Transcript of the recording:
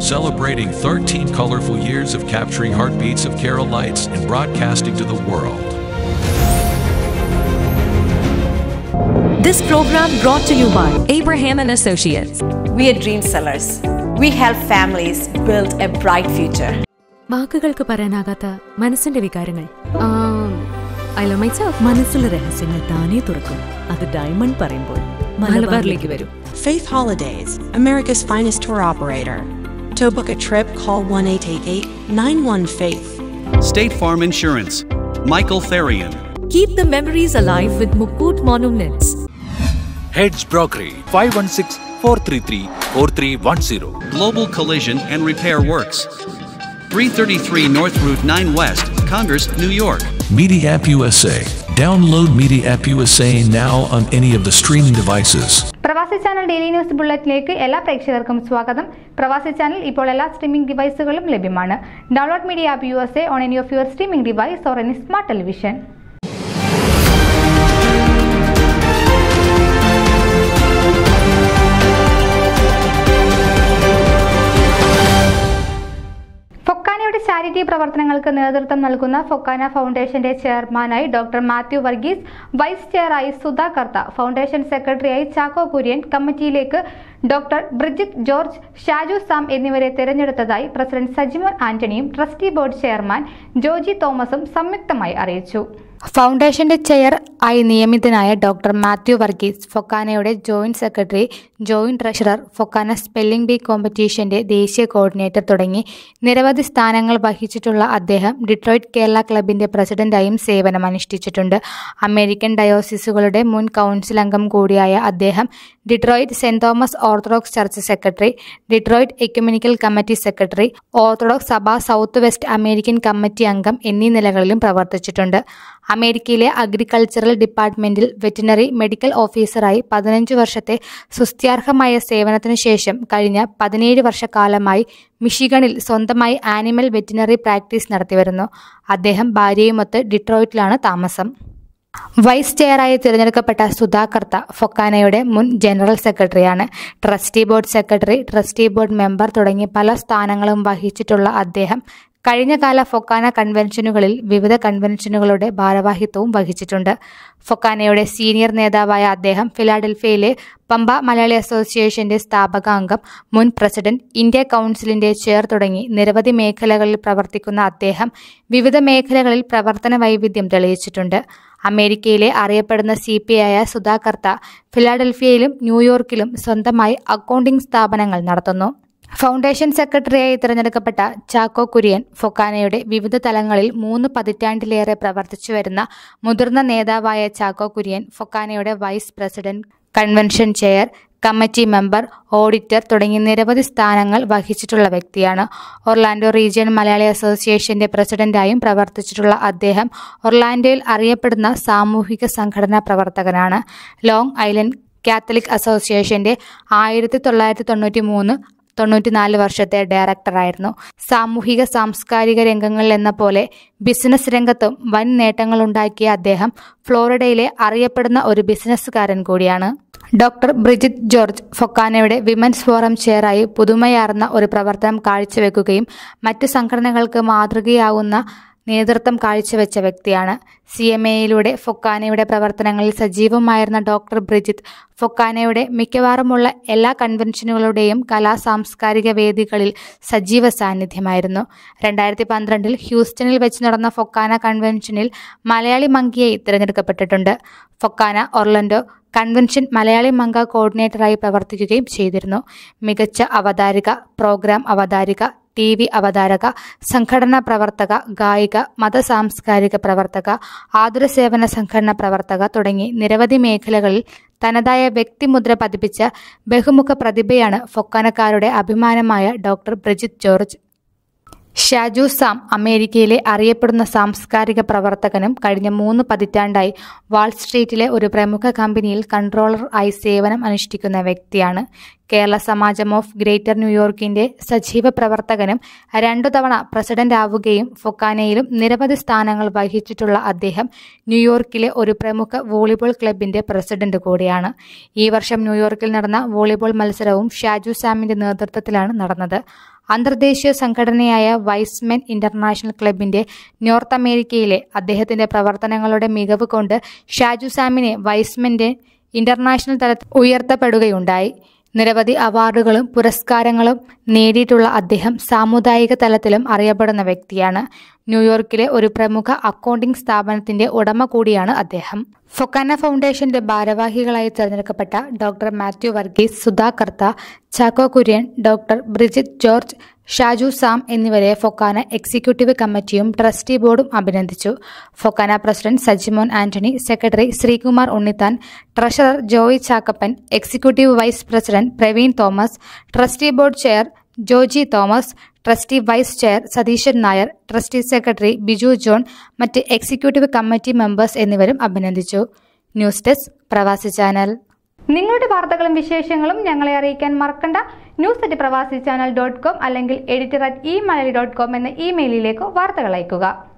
celebrating 13 colorful years of capturing heartbeats of Carol Lights and broadcasting to the world. This program brought to you by Abraham and Associates. We are dream sellers. We help families build a bright future. വാക്കുകൾക്ക് പറയാനാകാത്ത മനസ്സിന്റെ വികാരങ്ങൾ I love my self മനസ്സിലെ രഹസ്യങ്ങൾ താനേ തുറക്കും അത് diamond പറയുമ്പോൾ മലബാറിലേക്ക് വരും faith holidays America's finest tour operator to book a trip, call 1 888 91 Faith. State Farm Insurance, Michael Tharian. Keep the memories alive with Mukut Monuments. Heads Brokery 516 433 4310. Global Collision and Repair Works. 333 North Route 9 West, Congress, New York. Media App USA. Download Media App USA now on any of the streaming devices. Pravasi channel daily news ബുള്ളറ്റിലേക്ക് എല്ലാ പ്രേക്ഷകർക്കും സ്വാഗതം പ്രവാസി channel ഇപ്പോൾ എല്ലാ streaming ഡിവൈസുകളും ലഭ്യമാണ് download media app U S A on any of your streaming device or any smart television charity പ്രവർത്തനങ്ങൾക്ക് നേതൃത്വം നൽകുന്ന ഫൊക്കാന ഫൗണ്ടേഷന്റെ ചെയർമാനായി ഡോക്ടർ മാത്യു വർഗീസ് വൈസ് ചെയറായി സുധാ കർത്ത ഫൗണ്ടേഷൻ സെക്രട്ടറിയായി ചാക്കോ കുര്യൻ കമ്മിറ്റിയിലേക്ക് ഡോക്ടർ ബ്രിജിത് ജോർജ് ഷാജു സാം എന്നിവരെ തെരഞ്ഞെടുത്തതായി പ്രസിഡന്റ് സജിമോൻ ആന്റണിയും ട്രസ്റ്റി ബോർഡ് ചെയർമാൻ ജോജി തോമസും സംയുക്തമായി അറിയിച്ചു ഫൗണ്ടേഷന്റെ ചെയർ ആയി നിയമിതനായ ഡോക്ടർ മാത്യു വർഗീസ് ഫൊക്കാനയുടെ joint secretary joint treasurer FOKANA spelling B കോമ്പറ്റീഷന്റെ ദേശീയ കോർഡിനേറ്റർ തുടങ്ങി നിരവധി സ്ഥാനങ്ങൾ വഹിച്ചിട്ടുള്ള അദ്ദേഹം ഡിട്രോയിറ്റ് കേരള ക്ലബിന്റെ പ്രസിഡന്റായും സേവനമനുഷ്ഠിച്ചിട്ടുണ്ട് അമേരിക്കൻ ഡയോസിസുകളുടെ മുൻ കൗൺസിൽ അംഗം കൂടിയായ അദ്ദേഹം Detroit saint Thomas orthodox church secretary Detroit ecumenical committee secretary orthodox സഭ സൗത്ത് വെസ്റ്റ് അമേരിക്കൻ കമ്മിറ്റി അംഗം എന്നീ നിലകളിലും പ്രവർത്തിച്ചിട്ടുണ്ട് അമേരിക്കയിലെ അഗ്രികൾച്ചറൽ ഡിപ്പാർട്ട്മെന്റിൽ വെറ്റിനറി മെഡിക്കൽ ഓഫീസറായി പതിനഞ്ച് വർഷത്തെ സുസ്ഥ്യാർഹമായ സേവനത്തിനു ശേഷം കഴിഞ്ഞ പതിനേഴ് വർഷക്കാലമായി മിഷിഗണിൽ സ്വന്തമായി ആനിമൽ വെറ്റിനറി പ്രാക്ടീസ് നടത്തിവരുന്നു അദ്ദേഹം ഭാര്യയുമൊത്ത് ഡിട്രോയിറ്റിലാണ് താമസം വൈസ് ചെയറായി തിരഞ്ഞെടുക്കപ്പെട്ട സുധാകർത്ത ഫൊക്കാനയുടെ മുൻ ജനറൽ സെക്രട്ടറിയാണ് trustee board secretary trustee board member തുടങ്ങി പല സ്ഥാനങ്ങളും വഹിച്ചിട്ടുള്ള അദ്ദേഹം കഴിഞ്ഞകാല ഫൊക്കാന കൺവെൻഷനുകളിൽ വിവിധ കൺവെൻഷനുകളുടെ ഭാരവാഹിത്വവും വഹിച്ചിട്ടുണ്ട് ഫൊക്കാനയുടെ സീനിയർ നേതാവായ അദ്ദേഹം ഫിലാഡൽഫിയയിലെ പമ്പ മലയാളി അസോസിയേഷന്റെ സ്ഥാപകാംഗം മുൻ പ്രസിഡന്റ് ഇന്ത്യ കൗൺസിലിന്റെ ചെയർ തുടങ്ങി നിരവധി മേഖലകളിൽ പ്രവർത്തിക്കുന്ന അദ്ദേഹം വിവിധ മേഖലകളിൽ പ്രവർത്തന വൈവിധ്യം തെളിയിച്ചിട്ടുണ്ട് അമേരിക്കയിലെ അറിയപ്പെടുന്ന സി പി ആയ സുധാകർത്ത ഫിലാഡൽഫിയയിലും ന്യൂയോർക്കിലും സ്വന്തമായി അക്കൗണ്ടിംഗ് സ്ഥാപനങ്ങൾ നടത്തുന്നു ഫൗണ്ടേഷൻ സെക്രട്ടറിയായി തിരഞ്ഞെടുക്കപ്പെട്ട ചാക്കോ കുര്യൻ ഫൊക്കാനയുടെ വിവിധ തലങ്ങളിൽ മൂന്ന് പതിറ്റാണ്ടിലേറെ പ്രവർത്തിച്ചു വരുന്ന മുതിർന്ന നേതാവായ ചാക്കോ കുര്യൻ ഫൊക്കാനയുടെ vice president convention chair committee member auditor തുടങ്ങി നിരവധി സ്ഥാനങ്ങൾ വഹിച്ചിട്ടുള്ള വ്യക്തിയാണ് ഒർലാൻഡോ റീജിയൻ മലയാളി അസോസിയേഷന്റെ പ്രസിഡന്റായും പ്രവർത്തിച്ചിട്ടുള്ള അദ്ദേഹം ഒർലാൻഡോയിൽ അറിയപ്പെടുന്ന സാമൂഹിക സംഘടനാ പ്രവർത്തകനാണ് ലോങ് ഐലൻഡ് കാത്തലിക് അസോസിയേഷന്റെ ആയിരത്തി തൊള്ളായിരത്തി തൊണ്ണൂറ്റി മൂന്ന് തൊണ്ണൂറ്റിനാല് വർഷത്തെ ഡയറക്ടറായിരുന്നു സാമൂഹിക സാംസ്കാരിക രംഗങ്ങളിൽ എന്ന പോലെ ബിസിനസ് രംഗത്തും വൻ ഉണ്ടാക്കിയ അദ്ദേഹം ഫ്ലോറിഡയിലെ അറിയപ്പെടുന്ന ഒരു ബിസിനസ്സുകാരൻ കൂടിയാണ് ഡോക്ടർ ബ്രിജിത്ത് ജോർജ് ഫൊക്കാനയുടെ വിമൻസ് ഫോറം ചെയറായി പുതുമയാർന്ന ഒരു പ്രവർത്തനം കാഴ്ചവെക്കുകയും മറ്റ് സംഘടനകൾക്ക് മാതൃകയാവുന്ന നേതൃത്വം കാഴ്ചവെച്ച വ്യക്തിയാണ് സി എം എയിലൂടെ ഫൊക്കാനയുടെ പ്രവർത്തനങ്ങളിൽ സജീവമായിരുന്ന ഡോക്ടർ ബ്രിജിത്ത് ഫൊക്കാനയുടെ മിക്കവാറുമുള്ള എല്ലാ കൺവെൻഷനുകളുടെയും കലാ സാംസ്കാരിക വേദികളിൽ സജീവ സാന്നിധ്യമായിരുന്നു രണ്ടായിരത്തി പന്ത്രണ്ടിൽ ഹ്യൂസ്റ്റണിൽ വെച്ച് നടന്ന ഫൊക്കാന കൺവെൻഷനിൽ മലയാളി മങ്കിയായി തിരഞ്ഞെടുക്കപ്പെട്ടിട്ടുണ്ട് ഫൊക്കാന ഒർലൻഡോ കൺവെൻഷൻ മലയാളി മംഗ കോർഡിനേറ്ററായി പ്രവർത്തിക്കുകയും ചെയ്തിരുന്നു മികച്ച അവതാരിക പ്രോഗ്രാം അവതാരിക ടി വി അവതാരക സംഘടനാ പ്രവർത്തക ഗായിക മത സാംസ്കാരിക പ്രവർത്തക ആതുര സേവന സംഘടനാ പ്രവർത്തക തുടങ്ങി നിരവധി മേഖലകളിൽ തനതായ വ്യക്തിമുദ്ര പതിപ്പിച്ച ബഹുമുഖ പ്രതിഭയാണ് ഫൊക്കാനക്കാരുടെ അഭിമാനമായ ഡോക്ടർ ബ്രിജിത് ജോർജ് ഷാജു സാം അമേരിക്കയിലെ അറിയപ്പെടുന്ന സാംസ്കാരിക പ്രവർത്തകനും കഴിഞ്ഞ മൂന്ന് പതിറ്റാണ്ടായി വാൾസ്ട്രീറ്റിലെ ഒരു പ്രമുഖ കമ്പനിയിൽ കൺട്രോളർ ആയി സേവനം അനുഷ്ഠിക്കുന്ന വ്യക്തിയാണ് കേരള സമാജം ഓഫ് ഗ്രേറ്റർ ന്യൂയോർക്കിന്റെ സജീവ പ്രവർത്തകനും രണ്ടു തവണ പ്രസിഡന്റ് ആവുകയും ഫൊക്കാനയിലും നിരവധി സ്ഥാനങ്ങൾ വഹിച്ചിട്ടുള്ള അദ്ദേഹം ന്യൂയോർക്കിലെ ഒരു പ്രമുഖ വോളിബോൾ ക്ലബിന്റെ പ്രസിഡന്റ് കൂടിയാണ് ഈ വർഷം ന്യൂയോർക്കിൽ നടന്ന വോളിബോൾ മത്സരവും ഷാജു സാമിന്റെ നേതൃത്വത്തിലാണ് നടന്നത് അന്തർദേശീയ സംഘടനയായ വൈസ്മെൻ ഇന്റർനാഷണൽ ക്ലബിന്റെ നോർത്ത് അമേരിക്കയിലെ അദ്ദേഹത്തിന്റെ പ്രവർത്തനങ്ങളുടെ മികവ് കൊണ്ട് ഷാജു സാമിനെ വൈസ്മെന്റെ ഇന്റർനാഷണൽ തലത്തിൽ ഉയർത്തപ്പെടുകയുണ്ടായി നിരവധി അവാർഡുകളും പുരസ്കാരങ്ങളും നേടിയിട്ടുള്ള അദ്ദേഹം സാമുദായിക തലത്തിലും അറിയപ്പെടുന്ന വ്യക്തിയാണ് ന്യൂയോർക്കിലെ ഒരു പ്രമുഖ അക്കൗണ്ടിംഗ് സ്ഥാപനത്തിന്റെ ഉടമ കൂടിയാണ് അദ്ദേഹം ഫൊക്കാന ഫൗണ്ടേഷന്റെ ഭാരവാഹികളായി തിരഞ്ഞെടുക്കപ്പെട്ട ഡോക്ടർ മാത്യു വർഗീസ് സുധാ കർത്ത ചാക്കോ കുര്യൻ ഡോക്ടർ ബ്രിജിത് ജോർജ് ഷാജു സാം എന്നിവരെ ഫൊക്കാന എക്സിക്യൂട്ടീവ് കമ്മിറ്റിയും ട്രസ്റ്റി ബോർഡും അഭിനന്ദിച്ചു FOKANA president Sajimon Antony secretary Sreekumar Unnithan treasurer Joy Chackappan executive vice president Praveen Thomas trustee board chair Joji Thomas trustee vice chair Satheesan Nair trustee secretary Biju John മറ്റ് എക്സിക്യൂട്ടീവ് കമ്മിറ്റി മെമ്പേഴ്സ് എന്നിവരും അഭിനന്ദിച്ചു ന്യൂസ് ഡെസ്ക് പ്രവാസി ചാനൽ നിങ്ങളുടെ വാർത്തകളും വിശേഷങ്ങളും ഞങ്ങളെ അറിയിക്കാൻ മറക്കണ്ട news at Pravasi channel dot com അല്ലെങ്കിൽ editor at E Malayali dot com എന്ന ഇമെയിലിലേക്ക് വാർത്തകൾ അയയ്ക്കുക